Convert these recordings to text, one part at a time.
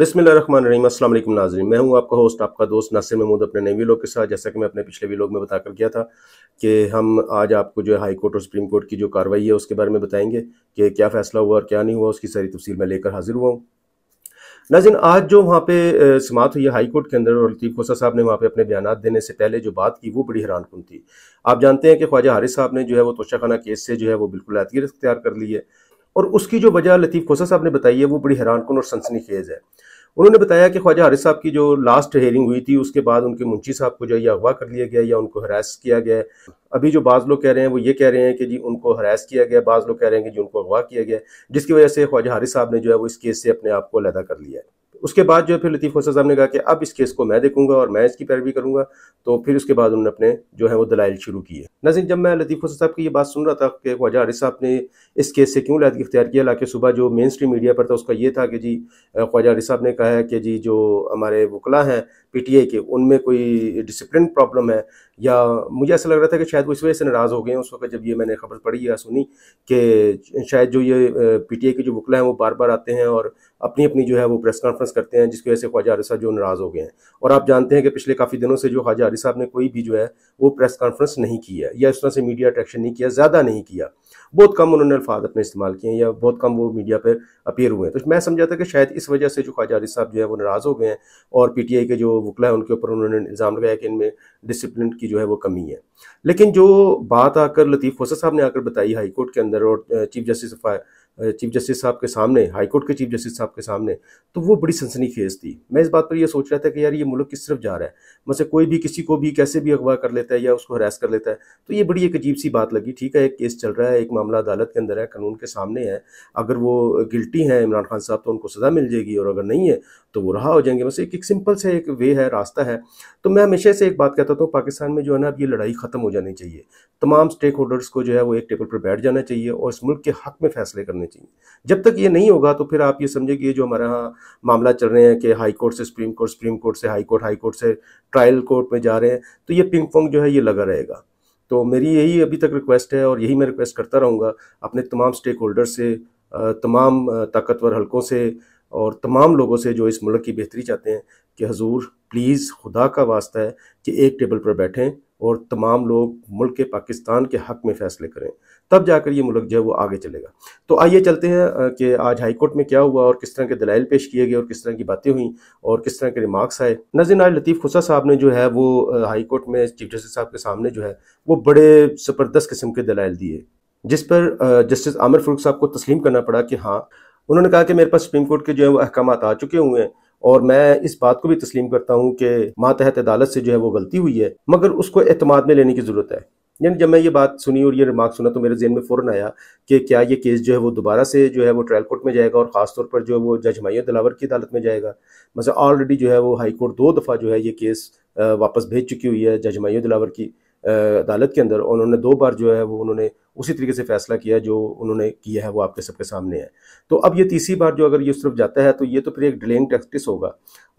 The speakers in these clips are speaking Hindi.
बिसमीम असल नाजरीन मैं हूं आपका होस्ट आपका दोस्त नसर महमूद अपने नए वीलोग के साथ जैसा कि मैं अपने पिछले वीलोग में बताकर गया था कि हम आज आपको जो है हाई कोर्ट और सुप्रीम कोर्ट की जो कार्रवाई है उसके बारे में बताएंगे कि क्या फैसला हुआ और क्या नहीं हुआ उसकी सारी तफसील मैं लेकर हाजिर हुआ हूँ नाजिन आज जो वहाँ पे समात हुई है हाई कोर्ट के अंदर और लतीफ़ खोसा साहब ने वहाँ पे अपने बयान देने से पहले जो बात की वो बड़ी हैरान कन थी आप जानते हैं कि ख्वाजा हारिस साहब ने जो है वो तोशाखाना केस से जो है वो बिल्कुल अतगिर अख्तियार कर ली है और उसकी जो वजह लतीफ़ खोसा साहब ने बताई है वो बड़ी हैरान कन और सनसनी खेज़ है उन्होंने बताया कि ख्वाजा हारिस साहब की जो लास्ट हेयरिंग हुई थी उसके बाद उनके मुंशी साहब को जो है अगवा कर लिया गया या उनको हरास किया गया अभी जो बाज़ लोग कह रहे हैं वो ये कह रहे हैं कि जी उनको हरास किया गया बाज़ लोग कह रहे हैं कि जी उनको अगवा किया गया जिसकी वजह से ख्वाजा हारिस साहब ने जो है वो इस केस से अपने आप को अलहदा कर लिया है उसके बाद जो है फिर लतीफ़ खोसा साहब ने कहा कि अब इस केस को मैं देखूंगा और मैं इसकी पैरवी करूंगा तो फिर उसके बाद उन्होंने अपने जो है वो दलाइल शुरू किए नाजिन जब मैं लतीफ़ खोसा साहब की ये बात सुन रहा था कि ख्वाजा आरिफ साहब ने इस केस से क्यों लहदगी अख्तियार किया हालांकि सुबह जो मेन स्ट्रीम मीडिया पर था उसका ये था कि जी ख्वाजा आरिफ साहब ने कहा है कि जी जो हमारे वकला हैं पी टी आई के उनमें कोई डिसिप्लिन प्रॉब्लम है या मुझे ऐसा लग रहा था कि शायद वो इस वजह से नाराज़ हो गए हैं उस वक्त जब ये मैंने खबर पढ़ी या सुनी कि शायद जो ये पीटीए के जो वकला हैं वो बार बार आते हैं और अपनी अपनी जो है वो प्रेस कॉन्फ्रेंस करते हैं जिसकी वजह से ख्वाजा आरिफ साहब जो नाराज़ हो गए हैं और आप जानते हैं कि पिछले काफ़ी दिनों से जो ख्वाजा आरिफ साहब ने कोई भी जो है वो प्रेस कॉन्फ्रेंस नहीं की है या इस तरह से मीडिया अट्रैक्शन नहीं किया ज़्यादा नहीं किया बहुत कम उन्होंने अल्फाज अपने इस्तेमाल किए या बहुत कम वो मीडिया पर अपेयर हुए हैं तो मैं समझा था कि शायद इस वजह से जो ख्वाजा आरिफ साहब जो है वो नाराज़ हो गए हैं और पी टी आई के जो वकला है उनके ऊपर उन्होंने इल्ज़ाम लगाया कि इनमें डिसिप्लिन की की जो है वो कमी है लेकिन जो बात आकर लतीफ़ वसा साहब ने आकर बताई हाई कोर्ट के अंदर और चीफ जस्टिस चीफ जस्टिस साहब के सामने हाई कोर्ट के चीफ जस्टिस साहब के सामने तो वो बड़ी सनसनी खेज थी मैं इस बात पर ये सोच रहा था कि यार ये मुल्क किस तरफ जा रहा है मतलब कोई भी किसी को भी कैसे भी अगवा कर लेता है या उसको हरास कर लेता है तो ये बड़ी एक अजीब सी बात लगी ठीक है एक केस चल रहा है एक मामला अदालत के अंदर है कानून के सामने है अगर वो गिल्टी हैं इमरान खान साहब तो उनको सज़ा मिल जाएगी और अगर नहीं है तो वो रहा हो जाएंगे बस एक एक सिंपल से एक वे है रास्ता है तो मैं हमेशा से एक बात कहता था पाकिस्तान में जो है ना अब ये लड़ाई ख़त्म हो जानी चाहिए तमाम स्टेक होल्डर्स को जो है वो एक टेबल पर बैठ जाना चाहिए और इस मुल्क के हक में फैसले करने चाहिए जब तक ये नहीं होगा तो फिर आप ये समझे कि ये जो हमारे यहाँ मामला चल रहे हैं कि हाई कोर्ट से सुप्रीम कोर्ट सुप्रीम कोर्ट से हाई कोर्ट हाई कोर्ट से ट्रायल कोर्ट में जा रहे हैं तो ये पिंग पोंग जो है ये लगा रहेगा तो मेरी यही अभी तक रिक्वेस्ट है और यही मैं रिक्वेस्ट करता रहूँगा अपने तमाम स्टेक होल्डर से तमाम ताकतवर हलकों से और तमाम लोगों से जो इस मुल्क की बेहतरी चाहते हैं कि हजूर प्लीज़ खुदा का वास्ता है कि एक टेबल पर बैठें और तमाम लोग मुल्क के पाकिस्तान के हक में फ़ैसले करें तब जाकर ये मुल्क जो है वो आगे चलेगा तो आइए चलते हैं कि आज हाई कोर्ट में क्या हुआ और किस तरह के दलाइल पेश किए गए और किस तरह की बातें हुई और किस तरह के रिमार्क्स आए नजीन आज लतीफ़ खुसा साहब ने जो है वो हाई कोर्ट में चीफ जस्टिस साहब के सामने जो है वो बड़े ज़बरदस्त किस्म के दलाइल दिए जिस पर जस्टिस आमिर फरूक साहब को तस्लीम करना पड़ा कि हाँ उन्होंने कहा कि मेरे पास सुप्रीम कोर्ट के जो है वो अहकाम आ चुके हुए हैं और मैं इस बात को भी तस्लीम करता हूँ कि मातहत अदालत से जो है वो गलती हुई है मगर उसको अतमाद में लेने की ज़रूरत है यानी जब मैं ये बात सुनी और ये रिमार्क सुना तो मेरे जहन में फ़ौरन आया कि क्या ये केस जो है वो दोबारा से जो है वो ट्रायल कोर्ट में जाएगा और ख़ासतौर पर जो है वो जज हमायों दिलावर की अदालत में जाएगा मतलब ऑलरेडी जो है वो हाई कोर्ट दो दफ़ा जो है ये केस वापस भेज चुकी हुई है जज हमायों दिलावर की अदालत के अंदर उन्होंने दो बार जो है वो उन्होंने उसी तरीके से फैसला किया जो उन्होंने किया है वो आपके सबके सामने है तो अब ये तीसरी बार जो अगर ये उस तरफ जाता है तो ये तो फिर एक डिलेइंग टैक्टिस होगा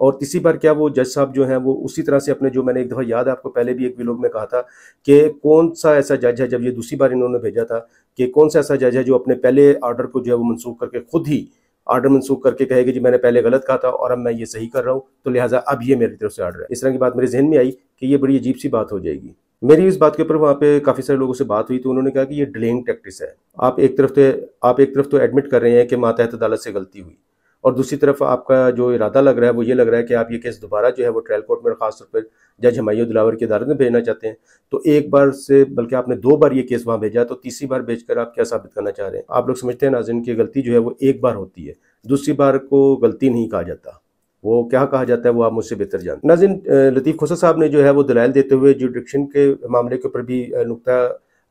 और तीसरी बार क्या वो जज साहब जो हैं वो उसी तरह से अपने जो मैंने एक दफ़ा याद है आपको पहले भी एक विलोक में कहा था कि कौन सा ऐसा जज है जब ये दूसरी बार इन्होंने भेजा था कि कौन सा ऐसा जज है जो अपने पहले आर्डर को जो है वो मनसूख करके खुद ही आर्डर मनसूख करके कहेगा जी मैंने पहले गलत कहा था और अब मैं ये सही कर रहा हूँ तो लिहाजा अब ये मेरी तरफ से आर्डर है इस तरह की बात मेरे जहन में आई कि ये बड़ी अजीब सी बात हो जाएगी मेरी इस बात के ऊपर वहाँ पे काफ़ी सारे लोगों से बात हुई तो उन्होंने कहा कि ये डिलेइंग टैक्टिस है आप एक तरफ तो आप एक तरफ तो एडमिट कर रहे हैं कि मातहत अदालत से गलती हुई और दूसरी तरफ आपका जो इरादा लग रहा है वो ये लग रहा है कि आप ये केस दोबारा जो है वो ट्रायल कोर्ट में खासतौर पर जज हमायूं दिलावर की अदालत में भेजना चाहते हैं तो एक बार से बल्कि आपने दो बार ये केस वहाँ भेजा तो तीसरी बार कर आप क्या साबित करना चाह रहे हैं आप लोग समझते हैं नाजिन की गलती जो है वो एक बार होती है दूसरी बार को गलती नहीं कहा जाता वो क्या कहा जाता है वो आप मुझसे बेहतर जानते नाजिन लतीफ़ खोसा साहब ने जो है वो दलाल देते हुए जुडिक्शन के मामले के ऊपर भी नुकता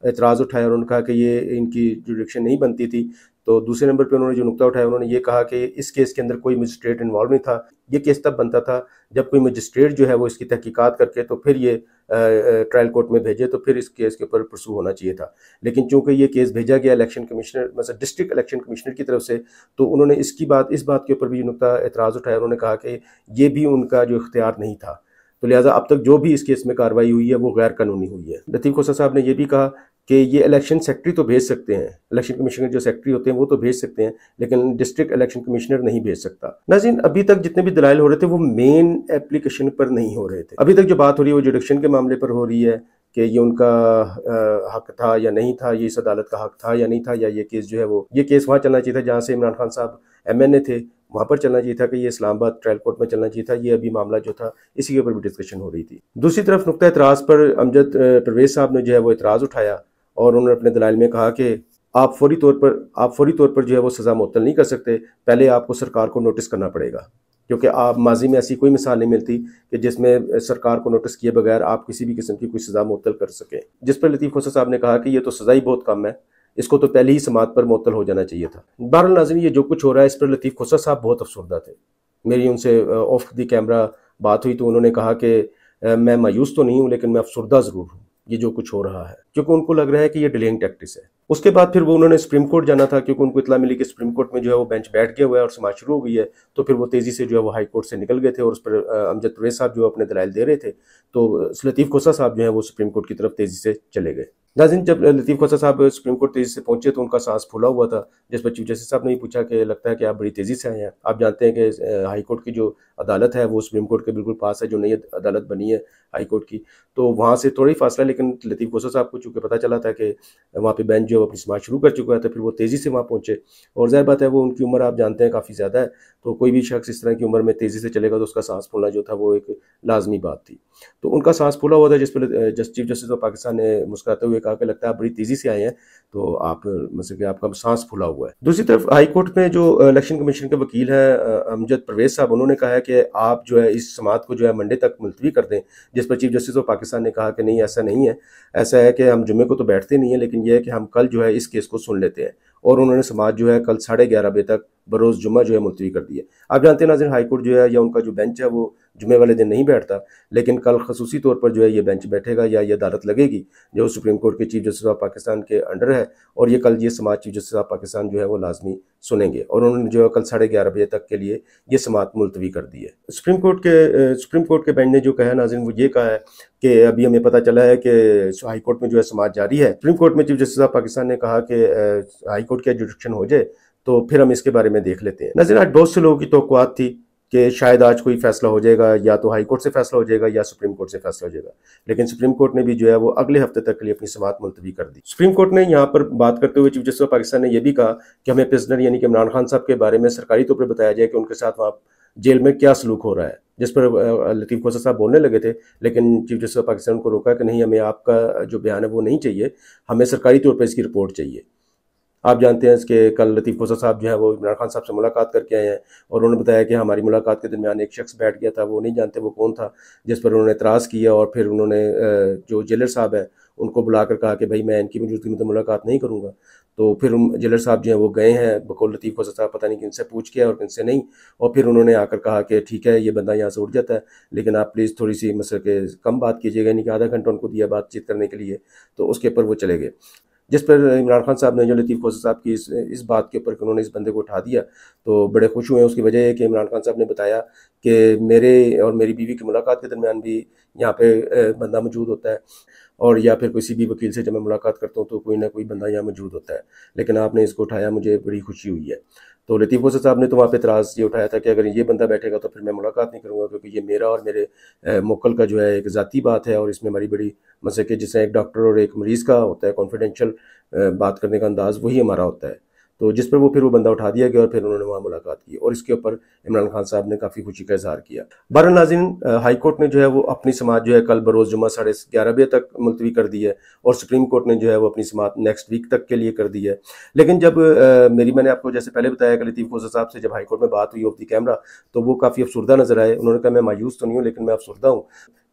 एतराज़ उठाया और उन्होंने कहा कि ये इनकी जुडिक्शन नहीं बनती थी तो दूसरे नंबर पे उन्होंने जो नुकता उठाया उन्होंने ये कहा कि इस केस के अंदर कोई मजिस्ट्रेट इन्वॉल्व नहीं था ये केस तब बनता था जब कोई मजिस्ट्रेट जो है वो इसकी तहकीकात करके तो फिर ये ट्रायल कोर्ट में भेजे तो फिर इस केस के ऊपर प्रसू होना चाहिए था लेकिन चूंकि ये केस भेजा गया इलेक्शन कमिश्नर मतलब डिस्ट्रिक्ट इलेक्शन कमिश्नर की तरफ से तो उन्होंने इसकी बात इस बात के ऊपर भी नुकता एतराज़ उठाया उन्होंने कहा कि ये भी उनका जो इख्तियार नहीं था तो लिहाजा अब तक जो भी इस केस में कार्रवाई हुई है वो गैर कानूनी हुई है लतीफ़ खोसा साहब ने यह भी कहा कि ये इलेक्शन सेक्रेटरी तो भेज सकते हैं इलेक्शन कमीशन के जो सेक्रेटरी होते हैं वो तो भेज सकते हैं लेकिन डिस्ट्रिक्ट इलेक्शन कमिश्नर नहीं भेज सकता नाजिन अभी तक जितने भी दलाल हो रहे थे वो मेन एप्लीकेशन पर नहीं हो रहे थे अभी तक जो बात हो रही है वो जुडिक्शन के मामले पर हो रही है कि ये उनका हक था या नहीं था ये इस अदालत का हक था या नहीं था या ये केस जो है वो ये केस वहाँ चलना चाहिए था जहाँ से इमरान खान साहब ए थे वहाँ पर चलना चाहिए था कि ये इस्लामाबाद ट्रायल कोर्ट में चलना चाहिए था ये अभी मामला जो था इसी के ऊपर भी डिस्कशन हो रही थी दूसरी तरफ नुकता एतराज़ पर अमजद परवेज साहब ने जो है वो एतराज़ उठाया और उन्होंने अपने दलाल में कहा कि आप फौरी तौर पर आप फौरी तौर पर जो है वो सज़ा मुतल नहीं कर सकते पहले आपको सरकार को नोटिस करना पड़ेगा क्योंकि आप माजी में ऐसी कोई मिसाल नहीं मिलती कि जिसमें सरकार को नोटिस किए बगैर आप किसी भी किस्म की कोई सज़ा मुतल कर सकें जिस पर लतीफ़ खोसा साहब ने कहा कि ये तो सज़ा ही बहुत कम है इसको तो पहले ही समात पर मुतल हो जाना चाहिए था बहर नाजन ये जो कुछ हो रहा है इस पर लतीफ़ खुसा साहब बहुत अफसरदा थे मेरी उनसे ऑफ दी कैमरा बात हुई तो उन्होंने कहा कि मैं मायूस तो नहीं हूँ लेकिन मैं अफसरदा ज़रूर हूँ ये जो कुछ हो रहा है क्योंकि उनको लग रहा है कि ये डिलेइंग टैक्टिस है उसके बाद फिर वो उन्होंने सुप्रीम कोर्ट जाना था क्योंकि उनको इतला मिली कि सुप्रीम कोर्ट में जो है वो बेंच बैठ गया हुआ है और समाज शुरू हो गई है तो फिर वो तेज़ी से जो है वो हाई कोर्ट से निकल गए थे और उस पर अमजद परवेज साहब जो अपने दलाइल दे रहे थे तो लतीफ़ खोसा साहब जो है वो सुप्रीम कोर्ट की तरफ तेज़ी से चले गए नाजिन जब लतीफ़ खसा साहब सुप्रीम कोर्ट तेज़ी से पहुंचे तो उनका सांस फूला हुआ था जिस पर चीफ जस्टिस साहब ने पूछा कि लगता है कि आप बड़ी तेज़ी से आए हैं आप जानते हैं कि हाई कोर्ट की जो अदालत है वो सुप्रीम कोर्ट के बिल्कुल पास है जो नई अदालत बनी है हाई कोर्ट की तो वहाँ से थोड़ा ही फासला लेकिन लतीफ़ खोसा साहब को चूँकि पता चला था कि वहाँ पर बेंच जो अपनी समाज शुरू कर चुका है तो फिर वो तेज़ी से वहाँ पहुँचे और ज़ाहिर बात है वो उनकी उम्र आप जानते हैं काफ़ी ज़्यादा है तो कोई भी शख्स इस तरह की उम्र में तेज़ी से चलेगा तो उसका सांस फूलना जो था वो एक लाजमी बात थी तो उनका सांस फूला हुआ था जिस पर चीफ जस्टिस ऑफ पाकिस्तान ने मुस्कुराते हुए हुए कहा लगता है आप बड़ी तेजी से आए हैं तो आप मतलब कि आपका सांस फूला हुआ है दूसरी तरफ हाई कोर्ट में जो इलेक्शन कमीशन के वकील हैं अमजद परवेज साहब उन्होंने कहा है कि आप जो है इस समात को जो है मंडे तक मुलतवी कर दें जिस पर चीफ जस्टिस ऑफ पाकिस्तान ने कहा कि नहीं ऐसा नहीं है ऐसा है कि हम जुमे को तो बैठते नहीं है लेकिन यह है कि हम कल जो है इस केस को सुन लेते हैं और उन्होंने समाज जो है कल साढ़े ग्यारह बजे तक बरोज़ जुमा जो है मुलतवी कर दिया आप जानते हैं नाजिर हाईकोर्ट जो है या उनका जो बेंच है वो जुमे वाले दिन नहीं बैठता लेकिन कल खसूसी तौर पर जो है ये बेंच बैठेगा या ये अदालत लगेगी जो सुप्रीम कोर्ट के चीफ जस्टिस ऑफ पाकिस्तान के अंडर है और ये कल ये समाज चीफ जस्टिस ऑफ पाकिस्तान जो है वो लाजमी सुनेंगे और उन्होंने जो है कल साढ़े ग्यारह बजे तक के लिए ये समात मुलतवी कर दी है सुप्रीम कोर्ट के सुप्रीम कोर्ट के बेंच ने जो कहा नाजिम वो ये कहा है कि अभी हमें पता चला है कि हाई कोर्ट में जो है समाज जारी है सुप्रीम कोर्ट में चीफ जस्टिस ऑफ पाकिस्तान ने कहा कि हाई कोर्ट के जुडिक्शन हो जाए तो फिर हम इसके बारे में देख लेते हैं नजर आज बहुत से लोगों की तो थी कि शायद आज कोई फैसला हो जाएगा या तो हाई कोर्ट से फैसला हो जाएगा या सुप्रीम कोर्ट से फैसला हो जाएगा लेकिन सुप्रीम कोर्ट ने भी जो है वो अगले हफ्ते तक के लिए अपनी समात मुलतवी कर दी सुप्रीम कोर्ट ने यहाँ पर बात करते हुए चीफ जस्टिस ऑफ पाकिस्तान ने यह भी कहा कि हमें प्रिजनर यानी कि इमरान खान साहब के बारे में सरकारी तौर पर बताया जाए कि उनके साथ वहाँ जेल में क्या सलूक हो रहा है जिस पर लतीफ़ खोसा साहब बोलने लगे थे लेकिन चीफ जस्टिस ऑफ पाकिस्तान को रोका कि नहीं हमें आपका जो बयान है वो नहीं चाहिए हमें सरकारी तौर पर इसकी रिपोर्ट चाहिए आप जानते हैं इसके कल लतीफ़ वसा साहब जो है वो इमरान खान साहब से मुलाकात करके आए हैं और उन्होंने बताया कि हमारी मुलाकात के दरमियान एक शख्स बैठ गया था वो नहीं जानते वो कौन था जिस पर उन्होंने इतराज़ किया और फिर उन्होंने जो जेलर साहब हैं उनको बुलाकर कहा कि भाई मैं इनकी मौजूदगी में तो मुलाकात नहीं करूँगा तो फिर जेलर साहब जो हैं वो गए हैं बकौल लतीफ़ वसा साहब पता नहीं कि इनसे पूछ के और किनसे नहीं और फिर उन्होंने आकर कहा कि ठीक है ये बंदा यहाँ से उठ जाता है लेकिन आप प्लीज़ थोड़ी सी मसल के कम बात कीजिएगा यानी कि आधा घंटा उनको दिया बातचीत करने के लिए तो उसके ऊपर वो चले गए जिस पर इमरान खान साहब ने जो लतीफ़ खोसा साहब की इस इस बात के ऊपर कि उन्होंने इस बंदे को उठा दिया तो बड़े खुश हुए उसकी वजह यह कि इमरान खान साहब ने बताया कि मेरे और मेरी बीवी की मुलाकात के दरमियान भी यहाँ पे बंदा मौजूद होता है और या फिर किसी भी वकील से जब मैं मुलाकात करता हूँ तो कोई ना कोई बंदा यहाँ मौजूद होता है लेकिन आपने इसको उठाया मुझे बड़ी खुशी हुई है तो लतीफ़ वसत साहब ने तो वहाँ पर इतराज़ ये उठाया था कि अगर ये बंदा बैठेगा तो फिर मैं मुलाकात नहीं करूँगा क्योंकि ये मेरा और मेरे मोकल का जो है एक ज़ाती बात है और इसमें हमारी बड़ी मसल के जिसमें एक डॉक्टर और एक मरीज़ का होता है कॉन्फिडेंशियल बात करने का अंदाज़ वही हमारा होता है तो जिस पर वो फिर वो बंदा उठा दिया गया और फिर उन्होंने वहाँ मुलाकात की और इसके ऊपर इमरान खान साहब ने काफ़ी खुशी का इजहार किया बहर नाजिन हाईकोर्ट ने जो है वो अपनी समात जो है कल बरोज़ जुमा साढ़े ग्यारह बजे तक मुलतवी कर दी है और सुप्रीम कोर्ट ने जो है वो अपनी समात नेक्स्ट वीक तक के लिए कर दी है लेकिन जब आ, मेरी मैंने आपको जैसे पहले बताया कि लतीफ़ खोसा साहब से जब हाईकोर्ट में बात हुई ऑफ दी कैमरा तो वो काफ़ी अफसरदा नजर आए उन्होंने कहा मैं मायूस तो नहीं हूँ लेकिन मैं अफसरदा हूँ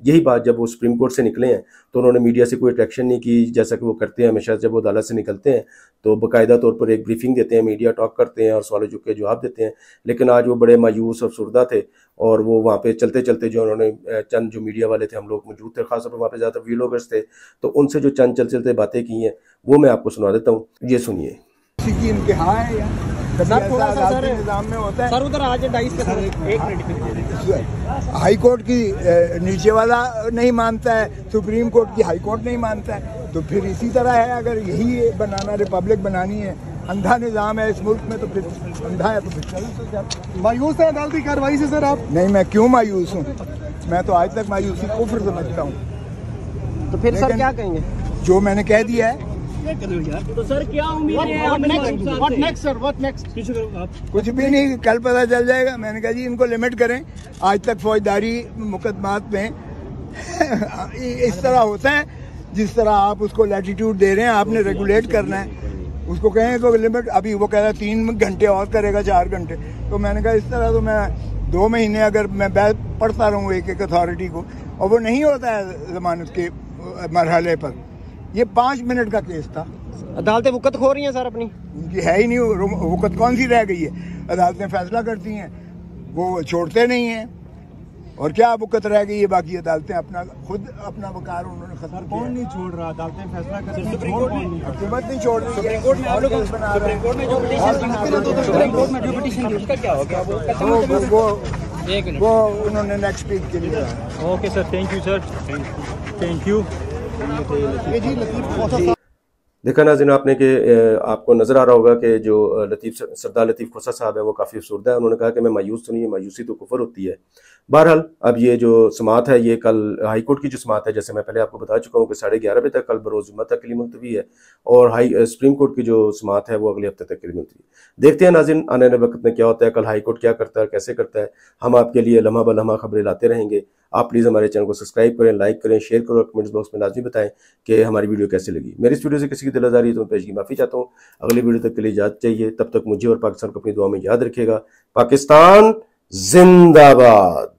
यही बात जब वो सुप्रीम कोर्ट से निकले हैं तो उन्होंने मीडिया से कोई अट्रैक्शन नहीं की जैसा कि वो करते हैं हमेशा जब वो अदालत से निकलते हैं तो बाकायदा तौर पर एक ब्रीफिंग देते हैं मीडिया टॉक करते हैं और सवालों के जवाब देते हैं लेकिन आज वो बड़े मायूस और सुरदा थे और वो वहाँ पे चलते चलते जो उन्होंने चंद जो मीडिया वाले थे हम लोग मौजूद थे खासतौर पर वहाँ पे ज़्यादातर वीलोगर्स थे तो उनसे जो चंद चलते चलते बातें की हैं वो मैं आपको सुना देता हूँ ये सुनिए हाई कोर्ट की नीचे वाला नहीं मानता है सुप्रीम कोर्ट की हाई कोर्ट नहीं मानता है तो फिर इसी तरह है अगर यही बनाना रिपब्लिक बनानी है अंधा निज़ाम है इस मुल्क में तो फिर अंधा है तो फिर चलो मायूस है अदालती कार्रवाई से सर आप नहीं मैं क्यों मायूस हूँ मैं तो आज तक मायूसी को फिर समझता हूँ तो फिर सर क्या कहेंगे जो मैंने कह दिया है तो कुछ भी नहीं कल पता चल जाएगा मैंने कहा जी इनको लिमिट करें आज तक फौजदारी मुकदमात में इस तरह होता है जिस तरह आप उसको लेटीट्यूड दे रहे हैं आपने रेगुलेट करना है उसको कहें तो लिमिट अभी वो कह रहा है तीन घंटे और करेगा चार घंटे तो मैंने कहा इस तरह तो मैं दो महीने अगर मैं बैल पढ़ता रहूँ एक एक अथॉरिटी को और वो नहीं होता है जमानत के मरहले पर ये पांच मिनट का केस था अदालतें वक़्त खो रही हैं सर अपनी उनकी है ही नहीं वक़्त कौन सी रह गई है अदालतें फैसला करती हैं वो छोड़ते नहीं हैं और क्या वक़्त रह गई है बाकी अदालतें अपना खुद अपना वकार उन्होंने खत्म कौन नहीं छोड़ रहा अदालतें फैसला कर हुकूमत नहीं छोड़ रही सुप्रीम कोर्ट में सुप्रीम कोर्ट में जो तो पिटीशन उसका क्या होगा वो वो उन्होंने नेक्स्ट वीक के लिए okay sir thank you sir thank you देखा नाजिन आपने के आपको नज़र आ रहा होगा कि जो लतीफ़ सरदार लतीफ़ खोसा साहब है वो काफ़ी अफसरदा है उन्होंने कहा कि मैं मायूस तो नहीं मायूसी तो कुफर होती है बहरहाल अब ये जो समात है ये कल हाई कोर्ट की जो समात है जैसे मैं पहले आपको बता चुका हूँ कि साढ़े ग्यारह बजे तक कल बरोज़ जुम्मत तक के लिए मुलतवी है और हाई सुप्रीम कोर्ट की जो समात है वो अगले हफ्ते तक के लिए मुलतवी है देखते हैं नाजिन आने वाले वक्त में क्या होता है कल हाई कोर्ट क्या करता है कैसे करता है हम आपके लिए लम्हा ब लम्हा खबरें लाते रहेंगे आप प्लीज़ हमारे चैनल को सब्सक्राइब करें लाइक करें शेयर करें और कमेंट्स बॉक्स में लाजमी बताएं कि हमारी वीडियो कैसे लगी मेरी इस वीडियो से किसी की दिल आजारी है तो मैं पेश की माफ़ी चाहता हूँ अगली वीडियो तक के लिए याद चाहिए तब तक मुझे और पाकिस्तान को अपनी दुआ में याद रखेगा पाकिस्तान जिंदाबाद